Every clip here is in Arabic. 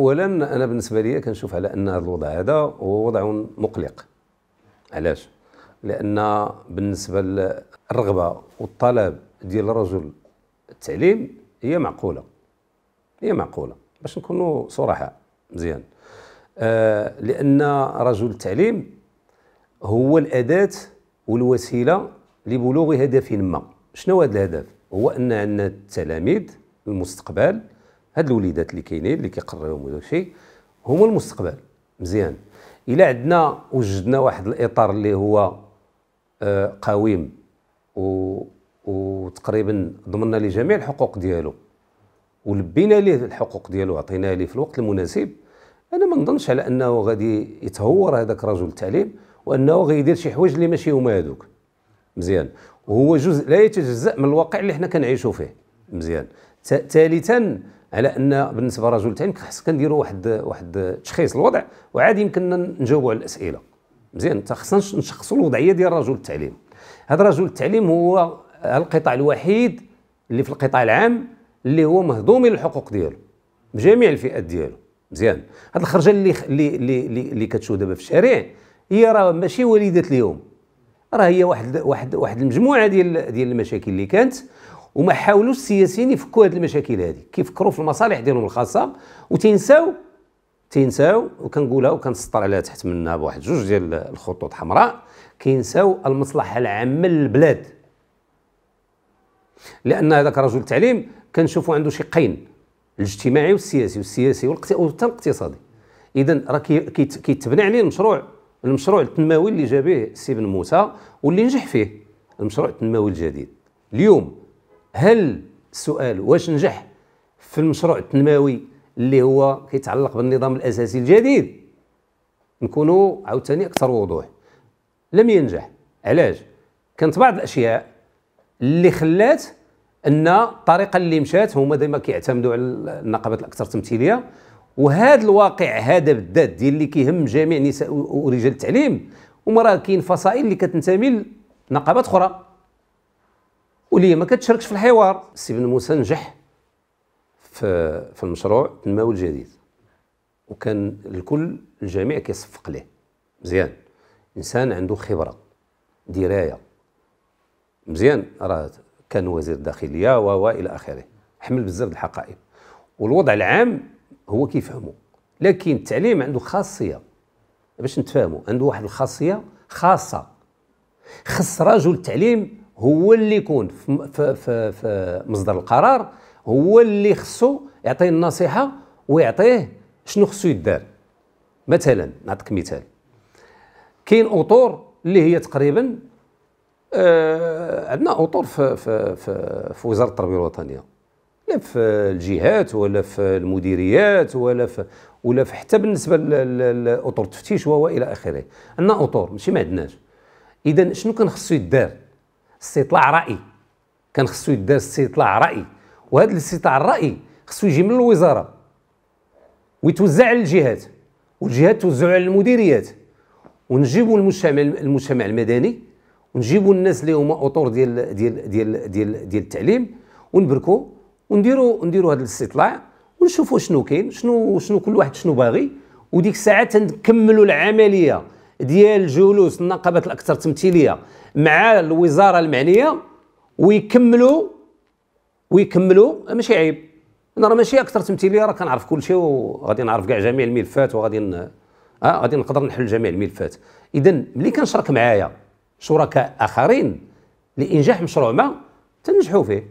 اولا انا بالنسبه لي كنشوف على ان هذا الوضع هذا هو وضع مقلق علاش لان بالنسبه للرغبه والطلب ديال الرجل التعليم هي معقوله هي معقوله باش نكونوا صراحه مزيان آه لان رجل التعليم هو الاداه والوسيله لبلوغ هدف ما شنو هذا الهدف هو ان عندنا التلاميذ المستقبل هاد الوليدات اللي كاينين اللي كيقريوهم وداك الشيء هما المستقبل مزيان الا عندنا وجدنا واحد الاطار اللي هو آه، قويم و وتقريبا ضمننا لجميع الحقوق ديالو ولبينا ليه الحقوق ديالو وعطينا ليه في الوقت المناسب انا ما نظنش على انه غادي يتهور هذاك رجل التعليم وانه غيدير شي حوايج اللي ماشي هما هذوك مزيان وهو جزء لا يتجزا من الواقع اللي حنا كنعيشوا فيه مزيان ثالثا على ان بالنسبه لرجل التعليم خص كنديروا واحد واحد تشخيص الوضع وعاد يمكننا نجاوبوا على الاسئله مزيان خصنا نشخصوا الوضعيه ديال رجل التعليم هذا رجل التعليم هو القطاع الوحيد اللي في القطاع العام اللي هو مهضوم الحقوق ديالو بجميع الفئات ديالو مزيان هذه الخرجه اللي اللي اللي, اللي كتشوف دابا في الشارع هي راه ماشي وليده اليوم راه هي واحد واحد واحد المجموعه ديال ديال المشاكل اللي كانت وما حاولوش السياسيين يفكوا هذه المشاكل هذه كيفكروا في المصالح ديالهم الخاصه وتنساو تينساو وكنقولها وكنسطر عليها تحت منها بواحد جوج ديال الخطوط حمراء كينساو المصلحه العامه للبلاد لان هذاك رجل التعليم كنشوفوا عنده شي قين الاجتماعي والسياسي والسياسي وحتى الاقتصادي اذا راه كيتبنى عليه المشروع المشروع التنموي اللي جا به بن موسى واللي نجح فيه المشروع التنموي الجديد اليوم هل السؤال واش نجح في المشروع التنموي اللي هو كيتعلق بالنظام الاساسي الجديد نكونوا عاوتاني اكثر وضوح لم ينجح علاش كانت بعض الاشياء اللي خلات ان الطريقه اللي مشات هما ديما كيعتمدوا على النقابات الاكثر تمثيليه وهذا الواقع هذا بالذات ديال اللي كيهم جميع نساء ورجال التعليم هما راه كاين فصائل اللي كتنتمي لنقابات اخرى وليه ما كتشاركش في الحوار السي بن موسى نجح في في المشروع التنموي الجديد وكان الكل الجميع كيصفق ليه مزيان انسان عنده خبره درايه مزيان راه كان وزير الداخليه والى اخره حمل بزاف الحقائب والوضع العام هو كيفهمه لكن التعليم عنده خاصيه باش نتفاهموا عنده واحد الخاصيه خاصه خص رجل التعليم هو اللي يكون في, في, في, مصدر القرار هو اللي خصو يعطيه النصيحه ويعطيه شنو خصو يدار مثلا نعطيك مثال كاين اطور اللي هي تقريبا آه عندنا اطور في, في, في, في وزاره التربيه الوطنيه لا في الجهات ولا في المديريات ولا في ولا في حتى بالنسبه لاطور التفتيش والى اخره عندنا اطور ماشي ما عندناش اذا شنو كان خصو يدار استطلاع راي كان خصو يدار استطلاع راي وهذا الاستطلاع الراي خصو يجي من الوزاره ويتوزع على الجهات والجهات توزع على المديريات ونجيبوا المجتمع المجتمع المدني ونجيبوا الناس اللي هما اطور ديال ديال ديال ديال ديال التعليم ونبركوا ونديروا نديروا هذا الاستطلاع ونشوفوا شنو كاين شنو شنو كل واحد شنو باغي وديك الساعه تنكملوا العمليه ديال جلوس النقابات الاكثر تمثيليه مع الوزاره المعنيه ويكملوا ويكملوا ماشي عيب انا راه ماشي اكثر تمثيليه راه كنعرف كل شيء وغادي نعرف كاع جميع الملفات وغادي ن... آه غادي نقدر نحل جميع الملفات اذا ملي كنشرك معايا شركاء اخرين لانجاح مشروع ما تنجحوا فيه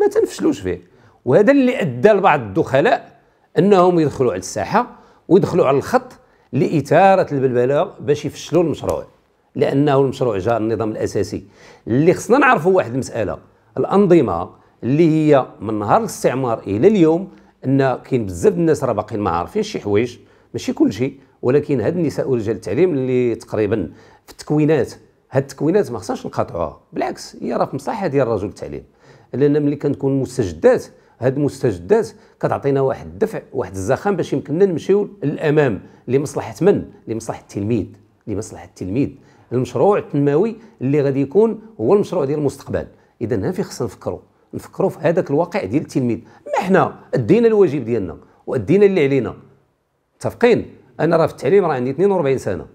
ما تنفشلوش فيه وهذا اللي ادى لبعض الدخلاء انهم يدخلوا على الساحه ويدخلوا على الخط لاثاره البلبله باش يفشلوا المشروع لانه المشروع جاء النظام الاساسي اللي خصنا نعرفوا واحد المساله الانظمه اللي هي من نهار الاستعمار الى اليوم ان كاين بزاف الناس راه باقيين ما عارفين شي حوايج ماشي كل شيء ولكن هاد النساء ورجال التعليم اللي تقريبا في التكوينات هاد التكوينات ما خصناش نقاطعوها بالعكس هي راه في مصلحه ديال رجل التعليم لان ملي كنكون مستجدات هاد المستجدات كتعطينا واحد الدفع واحد الزخم باش يمكننا نمشيو للامام لمصلحه من لمصلحه التلميذ لمصلحه التلميذ المشروع التنموي اللي غادي يكون هو المشروع ديال المستقبل اذا هنا فين خصنا نفكروا نفكروا في هذاك الواقع ديال التلميذ ما حنا ادينا الواجب ديالنا وادينا اللي علينا متفقين انا راه في التعليم راه عندي 42 سنه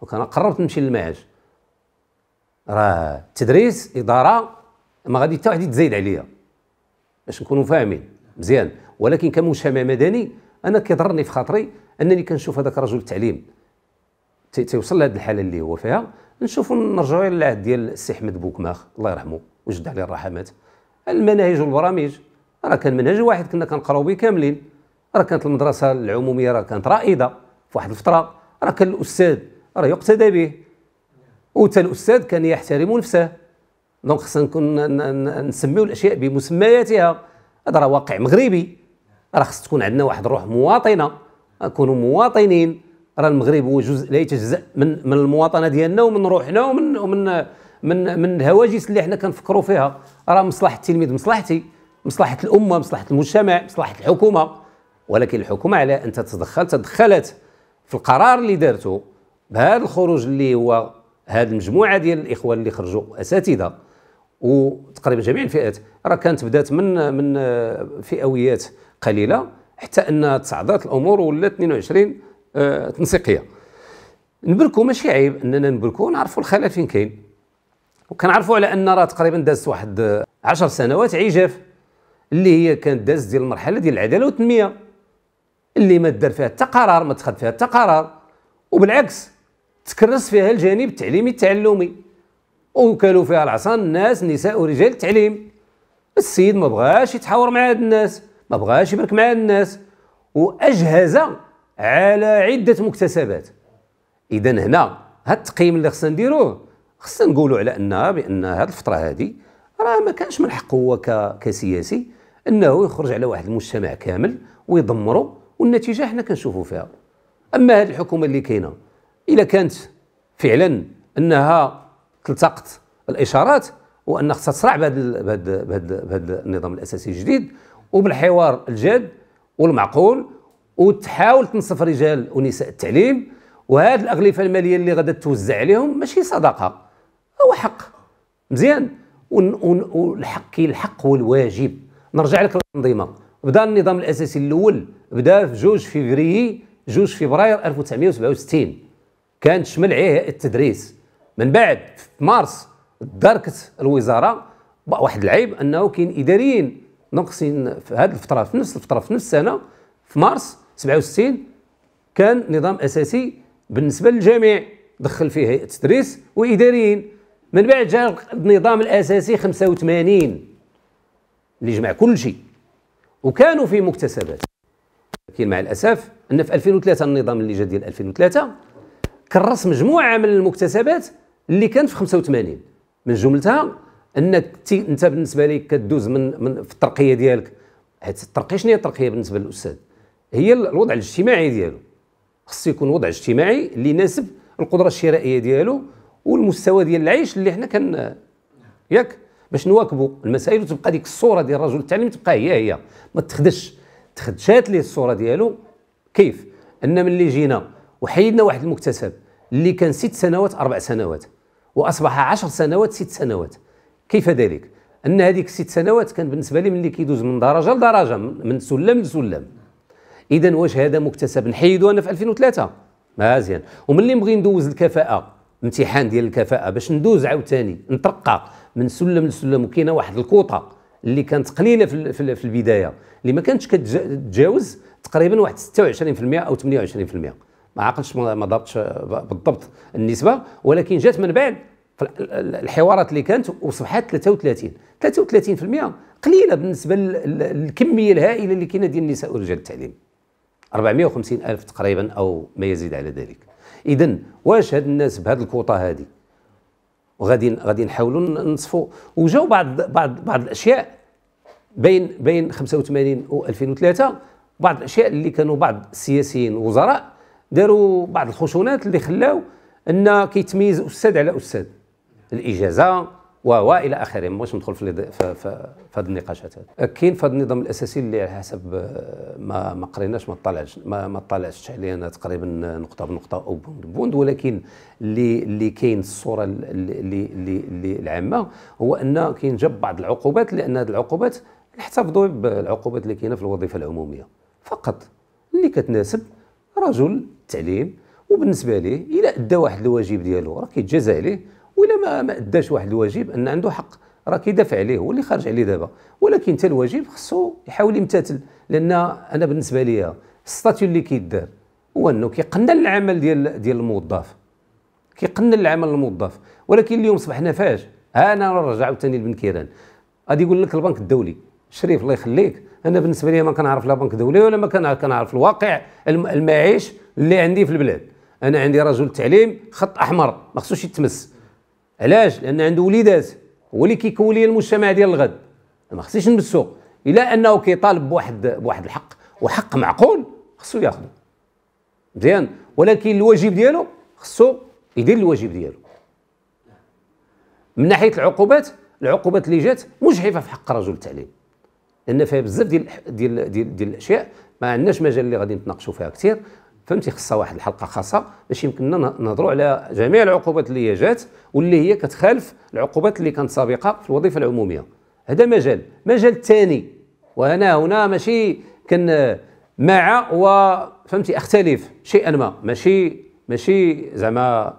وكان قررت نمشي للمعاش راه التدريس اداره ما غادي حتى واحد يتزايد عليا باش نكونوا فاهمين مزيان ولكن كمجتمع مدني انا كيضرني في خاطري انني كنشوف هذاك رجل التعليم تيوصل لهذ الحاله اللي هو فيها نشوفوا نرجعوا الى العهد ديال السي احمد بوكماخ الله يرحمه وجد عليه الرحمات المناهج والبرامج راه كان منهج واحد كنا كنقراو به كاملين راه كانت المدرسه العموميه راه كانت رائده في واحد الفتره راه كان الاستاذ راه يقتدى به وتا الاستاذ كان يحترم نفسه دونك خصنا نكون نسميو الاشياء بمسمياتها هذا راه واقع مغربي راه خص تكون عندنا واحد الروح مواطنه نكونوا مواطنين راه المغرب هو جزء لا يتجزا من من المواطنه ديالنا ومن روحنا ومن ومن من من الهواجس اللي حنا كنفكروا فيها راه مصلحه التلميذ مصلحتي مصلحه الامه مصلحه المجتمع مصلحه الحكومه ولكن الحكومه على ان تتدخل تدخلت في القرار اللي دارته بهذا الخروج اللي هو هذه المجموعه ديال الاخوان اللي خرجوا اساتذه وتقريبا جميع الفئات راه كانت بدات من من فئويات قليله حتى ان تصعدات الامور ولات 22 آه تنسيقيه نبركو ماشي عيب اننا نبركو نعرفوا الخلل فين كاين وكنعرفوا على ان راه تقريبا دازت واحد 10 سنوات عجاف اللي هي كانت دازت ديال المرحله ديال العداله والتنميه اللي ما دار فيها حتى قرار ما اتخذ فيها حتى قرار وبالعكس تكرس فيها الجانب التعليمي التعلمي وكلوا فيها العصا الناس نساء ورجال التعليم السيد ما بغاش يتحاور مع هاد الناس ما بغاش يبرك مع هاد الناس واجهز على عده مكتسبات اذا هنا هاد التقييم اللي خصنا نديروه خصنا نقولوا على انها بان هاد الفتره هادي راه ما كانش من حقه هو كسياسي انه يخرج على واحد المجتمع كامل ويدمره والنتيجه حنا كنشوفوا فيها اما هذه الحكومه اللي كاينه الا كانت فعلا انها تلتقط الاشارات وان خصها تصرع بهذا بهذا النظام الاساسي الجديد وبالحوار الجاد والمعقول وتحاول تنصف رجال ونساء التعليم وهذه الاغلفه الماليه اللي غادا توزع عليهم ماشي صدقه هو حق مزيان والحق كاين الحق والواجب نرجع لك الانظمه بدا النظام الاساسي الاول بدا في 2 فيفري 2 فبراير 1967 كان تشمل عليه التدريس من بعد في مارس داركت الوزاره واحد العيب انه كاين اداريين ناقصين في هذه الفتره في نفس الفتره في نفس السنه في مارس 67 كان نظام اساسي بالنسبه للجميع دخل فيه هيئه التدريس واداريين من بعد جاء النظام الاساسي 85 اللي جمع كل شيء وكانوا في مكتسبات لكن مع الاسف ان في 2003 النظام اللي جا ديال 2003 كرس مجموعه من المكتسبات اللي كان في 85 من جملتها انك انت بالنسبه لك كدوز من, من في الترقيه ديالك حيت الترقيه شنو هي الترقيه بالنسبه للاستاذ هي الوضع الاجتماعي ديالو خصو يكون وضع اجتماعي اللي يناسب القدره الشرائيه ديالو والمستوى ديال العيش اللي حنا كن ياك باش نواكبوا المسائل وتبقى ديك الصوره ديال الرجل التعليم تبقى هي هي ما تخدش تخدشات ليه الصوره ديالو كيف ان ملي جينا وحيدنا واحد المكتسب اللي كان ست سنوات اربع سنوات واصبح 10 سنوات ست سنوات كيف ذلك؟ ان هذيك الست سنوات كان بالنسبه لي ملي كيدوز من درجه لدرجه من سلم لسلم اذا واش هذا مكتسب نحيدو انا في 2003 مزيان وملي نبغي ندوز الكفاءه امتحان ديال الكفاءه باش ندوز عاوتاني نترقى من سلم لسلم وكاينه واحد الكوطه اللي كانت قليله في البدايه اللي ما كانتش كتجاوز تقريبا واحد 26% او 28% ما عقلش ما ضبطش بالضبط النسبه ولكن جات من بعد الحوارات اللي كانت وصبحت 33 33% قليله بالنسبه للكميه الهائله اللي كاينه ديال النساء ورجال التعليم 450 الف تقريبا او ما يزيد على ذلك اذا واش هاد الناس بهاد الكوطه هذه وغادي غادي نحاولوا نصفوا وجاو بعض بعض بعض الاشياء بين بين 85 و 2003 بعض الاشياء اللي كانوا بعض السياسيين وزراء داروا بعض الخشونات اللي خلاو ان كيتميز استاذ على استاذ الاجازه و والى اخره ما بغيتش ندخل في هذه النقاشات هذه كاين في هذا النظام الاساسي اللي على حسب ما ما قريناش ما طلعش ما, ما طلعش عليه انا تقريبا نقطه بنقطه او بوند بوند ولكن اللي اللي كاين الصوره اللي اللي العامه هو ان كاين جاب بعض العقوبات لان هذه العقوبات نحتفظوا بالعقوبات اللي كاينه في الوظيفه العموميه فقط اللي كتناسب رجل تعليم وبالنسبه ليه الا ادى واحد الواجب ديالو راه كيتجازى عليه والا ما ما اداش واحد الواجب ان عنده حق راه كيدافع عليه هو اللي خارج عليه دابا ولكن حتى الواجب خصو يحاول يمتثل لان انا بالنسبه ليا الستاتيو اللي كيدار هو انه كيقنن العمل ديال ديال الموظف كيقنن العمل الموظف ولكن اليوم صبحنا فاش انا نرجع عاوتاني لبن كيران غادي يقول لك البنك الدولي شريف الله يخليك انا بالنسبه لي ما كنعرف لا بنك دولي ولا ما كنعرف الواقع المعيش اللي عندي في البلاد انا عندي رجل تعليم خط احمر ما خصوش يتمس علاش لان عنده وليدات هو اللي كيكون لي المجتمع ديال الغد ما خصنيش نمسو الا انه كيطالب بواحد بواحد الحق وحق معقول خصو ياخذه مزيان ولكن الواجب ديالو خصو يدير الواجب ديالو من ناحيه العقوبات العقوبات اللي جات مجحفه في حق رجل التعليم لان فيها بزاف ديال ديال ديال دي الاشياء ما عندناش مجال اللي غادي نتناقشوا فيها كثير فهمتي خصها واحد الحلقه خاصه باش يمكننا نهضروا على جميع العقوبات اللي هي جات واللي هي كتخالف العقوبات اللي كانت سابقه في الوظيفه العموميه هذا مجال مجال ثاني وانا هنا ماشي كن مع وفهمتي اختلف شيئا ما ماشي ماشي زعما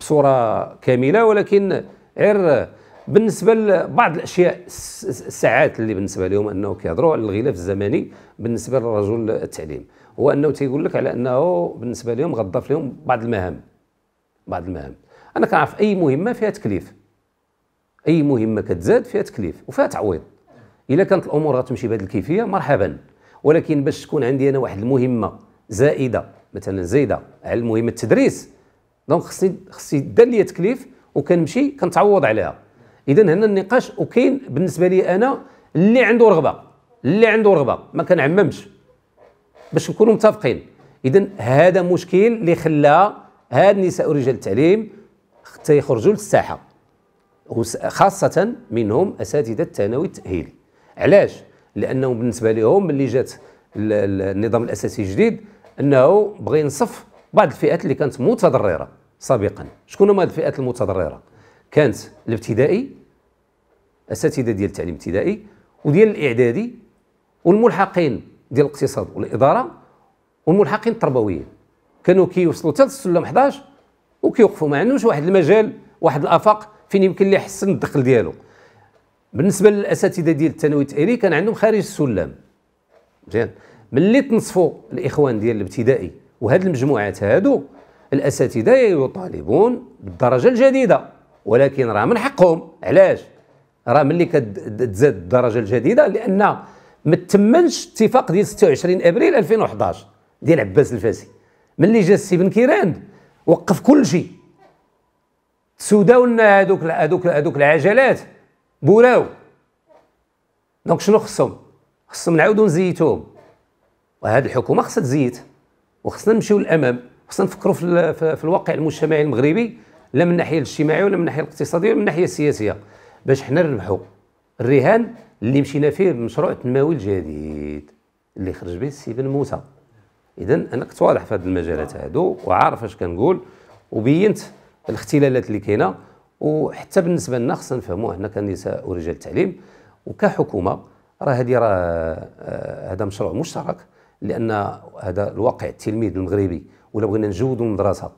بصوره كامله ولكن غير بالنسبه لبعض الاشياء الساعات اللي بالنسبه لهم انه كيهضروا على الغلاف الزمني بالنسبه للرجل التعليم هو انه تيقول لك على انه بالنسبه لهم غضاف لهم بعض المهام بعض المهام انا كنعرف اي مهمه فيها تكليف اي مهمه كتزاد فيها تكليف وفيها تعويض اذا كانت الامور غتمشي بهذه الكيفيه مرحبا ولكن باش تكون عندي انا واحد المهمه زائده مثلا زايده على المهمه التدريس دونك خصني خصني دار ليا تكليف وكنمشي كنتعوض عليها اذا هنا النقاش وكاين بالنسبه لي انا اللي عنده رغبه اللي عنده رغبه ما كنعممش باش نكونوا متفقين اذا هذا مشكل اللي خلى هاد النساء ورجال التعليم حتى يخرجوا للساحه خاصه منهم اساتذه الثانوي التاهيلي علاش لانهم بالنسبه لهم ملي جات النظام الاساسي الجديد انه بغى ينصف بعض الفئات اللي كانت متضرره سابقا شكون هما الفئات المتضرره كانت الابتدائي اساتذه ديال التعليم الابتدائي وديال الاعدادي والملحقين ديال الاقتصاد والاداره والملحقين التربويين كانوا كيوصلوا حتى السلم 11 وكيوقفوا ما عندهمش واحد المجال واحد الافاق فين يمكن اللي يحسن الدخل ديالو بالنسبه للاساتذه ديال الثانوي التاهيلي كان عندهم خارج السلم مزيان ملي تنصفوا الاخوان ديال الابتدائي وهاد المجموعات هادو الاساتذه يطالبون بالدرجه الجديده ولكن راه من حقهم علاش راه ملي كتزاد الدرجه الجديده لان ما تمنش اتفاق ديال 26 ابريل 2011 ديال عباس الفاسي ملي جا السي بن كيران وقف كل شيء سوداو لنا هذوك هذوك هذوك العجلات بولاو دونك شنو خصهم خصهم نعاودو نزيتوهم وهاد الحكومه خصها تزيت وخصنا نمشيو للامام خصنا نفكروا في, في الواقع المجتمعي المغربي لا من الناحيه الاجتماعيه ولا من الناحيه الاقتصاديه ولا من الناحيه السياسيه باش حنا نربحوا الرهان اللي مشينا فيه المشروع التنموي الجديد اللي خرج به السي بن موسى اذا انا كنت واضح في هذه المجالات هادو وعارف اش كنقول وبينت الاختلالات اللي كاينه وحتى بالنسبه لنا خصنا نفهموا حنا كنساء ورجال التعليم وكحكومه راه هذه راه آه، هذا مشروع مشترك لان هذا الواقع التلميذ المغربي ولا بغينا نجودوا المدرسه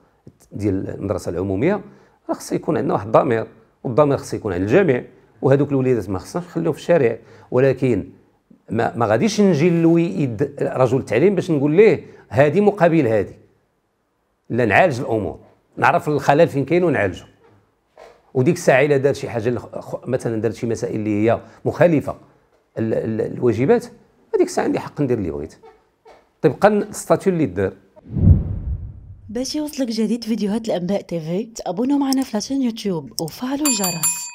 ديال المدرسه العموميه راه خصو يكون عندنا واحد الضمير والضمير خصو يكون عند الجميع وهذوك الوليدات ما خصناش نخليوهم في الشارع ولكن ما, ما غاديش نجي للويد رجل التعليم باش نقول ليه هذه مقابل هذه لا نعالج الامور نعرف الخلل فين كاين ونعالجه وديك الساعه الا دار شي حاجه مثلا دار شي مسائل اللي هي مخالفه الواجبات هذيك الساعه عندي حق ندير اللي بغيت طبقا الستاتيو اللي دار باش يوصلك جديد فيديوهات الانباء تيفي تابونوا معنا في يوتيوب وفعلوا الجرس